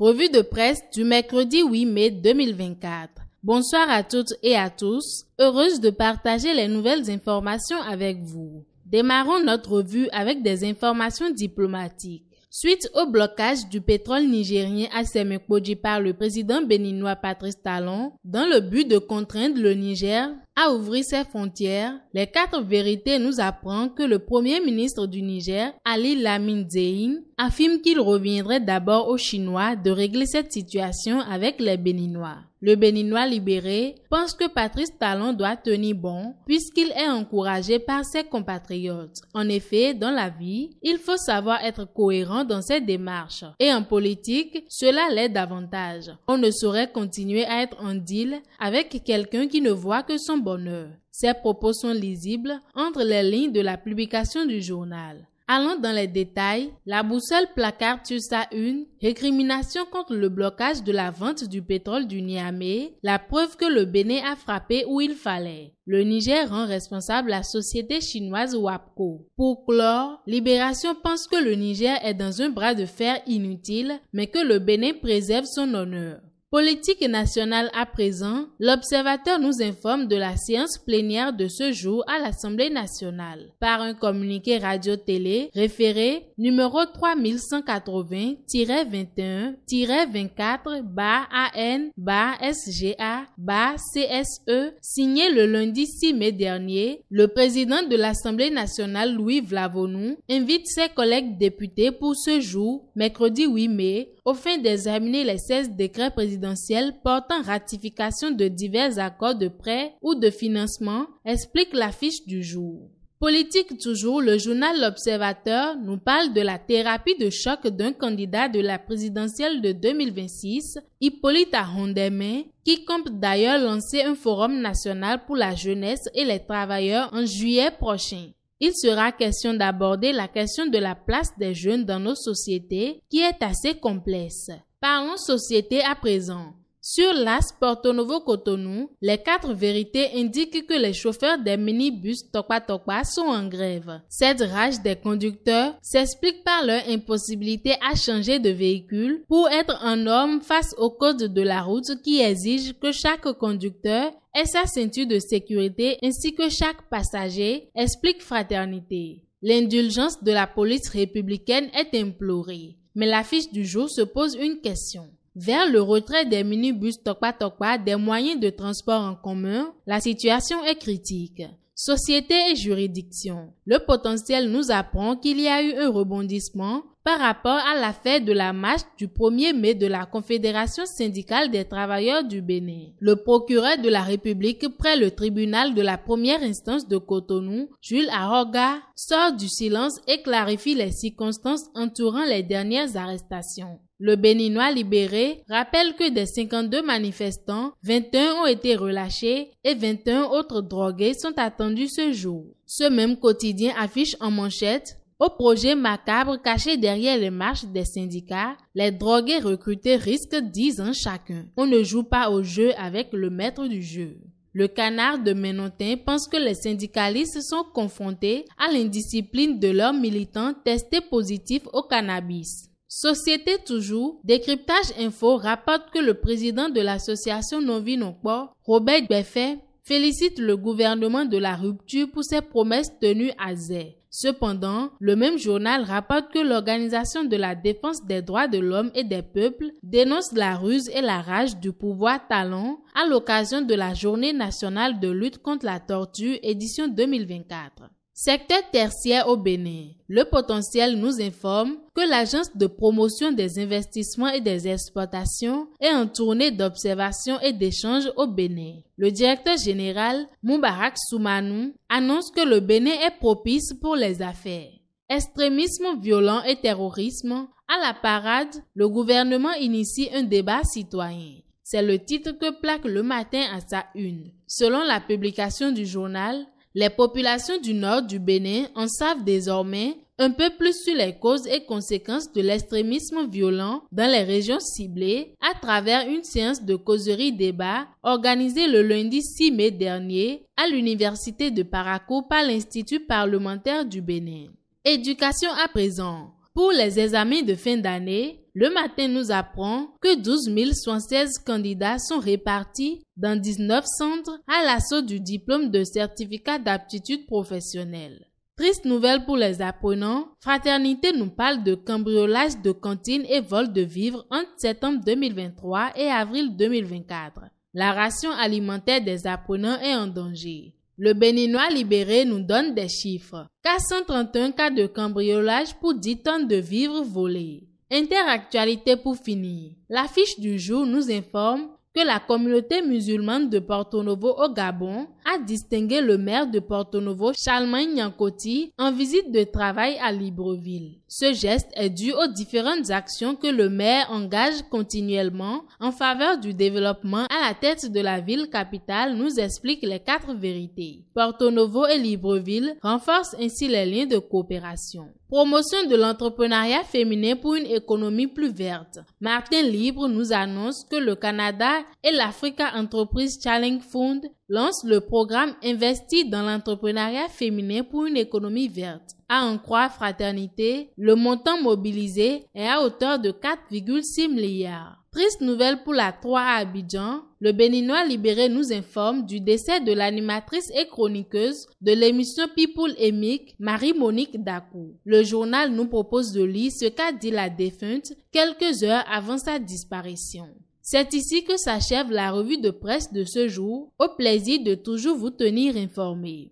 Revue de presse du mercredi 8 mai 2024. Bonsoir à toutes et à tous. Heureuse de partager les nouvelles informations avec vous. Démarrons notre revue avec des informations diplomatiques. Suite au blocage du pétrole nigérien à par le président béninois Patrice Talon, dans le but de contraindre le Niger a ses frontières, les quatre vérités nous apprennent que le premier ministre du Niger, Ali Lamine Zeyn, affirme qu'il reviendrait d'abord aux Chinois de régler cette situation avec les Béninois. Le Béninois libéré pense que Patrice Talon doit tenir bon puisqu'il est encouragé par ses compatriotes. En effet, dans la vie, il faut savoir être cohérent dans ses démarches et en politique, cela l'est davantage. On ne saurait continuer à être en deal avec quelqu'un qui ne voit que son bon ces propos sont lisibles entre les lignes de la publication du journal. Allant dans les détails, la boussole placard sur sa une, récrimination contre le blocage de la vente du pétrole du Niamey, la preuve que le Bénin a frappé où il fallait. Le Niger rend responsable la société chinoise WAPCO. Pour clore, Libération pense que le Niger est dans un bras de fer inutile, mais que le Bénin préserve son honneur. Politique nationale à présent, l'observateur nous informe de la séance plénière de ce jour à l'Assemblée nationale par un communiqué radio-télé référé numéro 3180-21-24-AN-SGA-CSE e, signé le lundi 6 mai dernier, le président de l'Assemblée nationale Louis Vlavonou invite ses collègues députés pour ce jour, mercredi 8 mai, afin d'examiner les 16 décrets présidentiels portant ratification de divers accords de prêt ou de financement, explique l'affiche du jour. Politique toujours, le journal L'Observateur nous parle de la thérapie de choc d'un candidat de la présidentielle de 2026, Hippolyte Arondemé, qui compte d'ailleurs lancer un forum national pour la jeunesse et les travailleurs en juillet prochain. Il sera question d'aborder la question de la place des jeunes dans nos sociétés qui est assez complexe. Parlons société à présent. Sur l'AS Porto Novo Cotonou, les quatre vérités indiquent que les chauffeurs des minibus Tokwa Tokwa sont en grève. Cette rage des conducteurs s'explique par leur impossibilité à changer de véhicule pour être en homme face au code de la route qui exige que chaque conducteur ait sa ceinture de sécurité ainsi que chaque passager, explique Fraternité. L'indulgence de la police républicaine est implorée. Mais l'affiche du jour se pose une question. Vers le retrait des minibus Tokpa-Tokpa des moyens de transport en commun, la situation est critique. Société et juridiction. Le potentiel nous apprend qu'il y a eu un rebondissement par rapport à l'affaire de la marche du 1er mai de la Confédération syndicale des travailleurs du Bénin. Le procureur de la République près le tribunal de la première instance de Cotonou, Jules Aroga, sort du silence et clarifie les circonstances entourant les dernières arrestations. Le Béninois libéré rappelle que des 52 manifestants, 21 ont été relâchés et 21 autres drogués sont attendus ce jour. Ce même quotidien affiche en manchette au projet macabre caché derrière les marches des syndicats, les drogués recrutés risquent 10 ans chacun. On ne joue pas au jeu avec le maître du jeu. Le canard de Ménotin pense que les syndicalistes sont confrontés à l'indiscipline de leurs militants testés positifs au cannabis. Société toujours, Décryptage Info rapporte que le président de l'association non Robert Beffet, félicite le gouvernement de la rupture pour ses promesses tenues à Zé. Cependant, le même journal rapporte que l'Organisation de la défense des droits de l'homme et des peuples dénonce la ruse et la rage du pouvoir talon à l'occasion de la Journée nationale de lutte contre la torture édition 2024. Secteur tertiaire au Bénin. Le potentiel nous informe que l'Agence de promotion des investissements et des exportations est en tournée d'observation et d'échange au Bénin. Le directeur général, Moubarak Soumanou, annonce que le Bénin est propice pour les affaires. Extrémisme violent et terrorisme. À la parade, le gouvernement initie un débat citoyen. C'est le titre que plaque le matin à sa une. Selon la publication du journal, les populations du nord du Bénin en savent désormais un peu plus sur les causes et conséquences de l'extrémisme violent dans les régions ciblées à travers une séance de causerie débat organisée le lundi 6 mai dernier à l'université de Parakou par l'Institut parlementaire du Bénin. Éducation à présent. Pour les examens de fin d'année, le matin nous apprend que 12 116 candidats sont répartis dans 19 centres à l'assaut du diplôme de certificat d'aptitude professionnelle. Triste nouvelle pour les apprenants, Fraternité nous parle de cambriolage de cantines et vol de vivres entre septembre 2023 et avril 2024. La ration alimentaire des apprenants est en danger. Le Béninois libéré nous donne des chiffres. 431 cas de cambriolage pour 10 tonnes de vivres volés. Interactualité pour finir. L'affiche du jour nous informe que la communauté musulmane de Porto Novo au Gabon a distingué le maire de Porto Novo, Charlemagne Nyankoti, en visite de travail à Libreville. Ce geste est dû aux différentes actions que le maire engage continuellement en faveur du développement à la tête de la ville capitale, nous explique les quatre vérités. Porto Novo et Libreville renforcent ainsi les liens de coopération. Promotion de l'entrepreneuriat féminin pour une économie plus verte. Martin Libre nous annonce que le Canada et l'Africa Enterprise Challenge Fund lance le programme Investi dans l'entrepreneuriat féminin pour une économie verte. À en croire Fraternité, le montant mobilisé est à hauteur de 4,6 milliards. Triste nouvelle pour la 3 à Abidjan, le Béninois libéré nous informe du décès de l'animatrice et chroniqueuse de l'émission People et Marie-Monique Dakou. Le journal nous propose de lire ce qu'a dit la défunte quelques heures avant sa disparition. C'est ici que s'achève la revue de presse de ce jour. Au plaisir de toujours vous tenir informé.